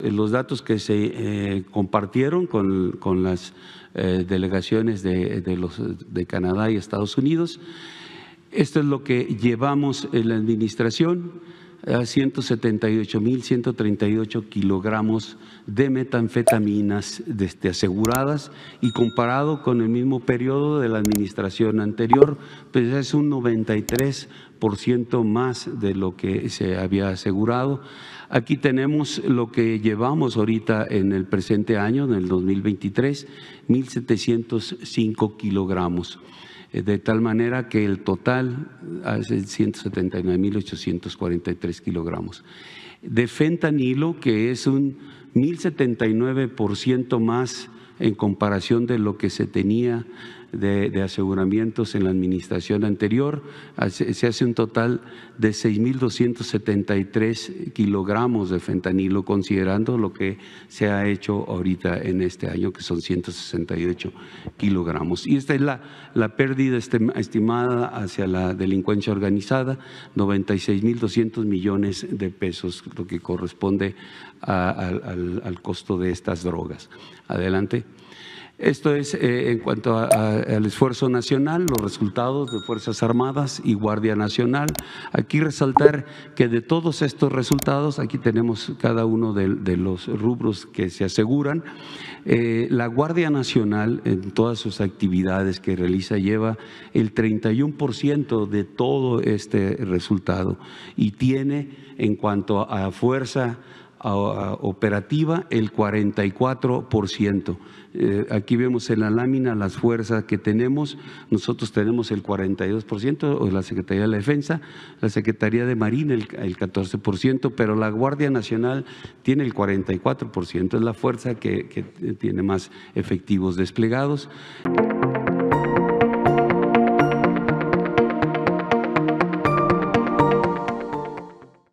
Eh, los datos que se eh, compartieron con, las eh, delegaciones de, los, de Canadá y Estados Unidos esto es lo que llevamos en la administración, a 178.138 kilogramos de metanfetaminas este, aseguradas y comparado con el mismo periodo de la administración anterior, pues es un 93% más de lo que se había asegurado. Aquí tenemos lo que llevamos ahorita en el presente año, en el 2023, 1.705 kilogramos. Eh, de tal manera que el total ah, es 179.843 kilogramos. De fentanilo, que es un 1.079% más en comparación de lo que se tenía de, aseguramientos en la administración anterior. Se hace un total de 6.273 kilogramos de fentanilo, considerando lo que se ha hecho ahorita en este año, que son 168 kilogramos. Y esta es la, la pérdida estimada hacia la delincuencia organizada, 96.200 millones de pesos, lo que corresponde al costo de estas drogas. Adelante. Esto es eh, en cuanto al esfuerzo nacional, los resultados de Fuerzas Armadas y Guardia Nacional. Aquí resaltar que de todos estos resultados, aquí tenemos cada uno de, los rubros que se aseguran. Eh, la Guardia Nacional en todas sus actividades que realiza lleva el 31% de todo este resultado y tiene en cuanto a fuerza operativa el 44%. Eh, aquí vemos en la lámina las fuerzas que tenemos. Nosotros tenemos el 42%, de la Secretaría de la Defensa, la Secretaría de Marina el, 14%, pero la Guardia Nacional tiene el 44%. Es la fuerza que tiene más efectivos desplegados.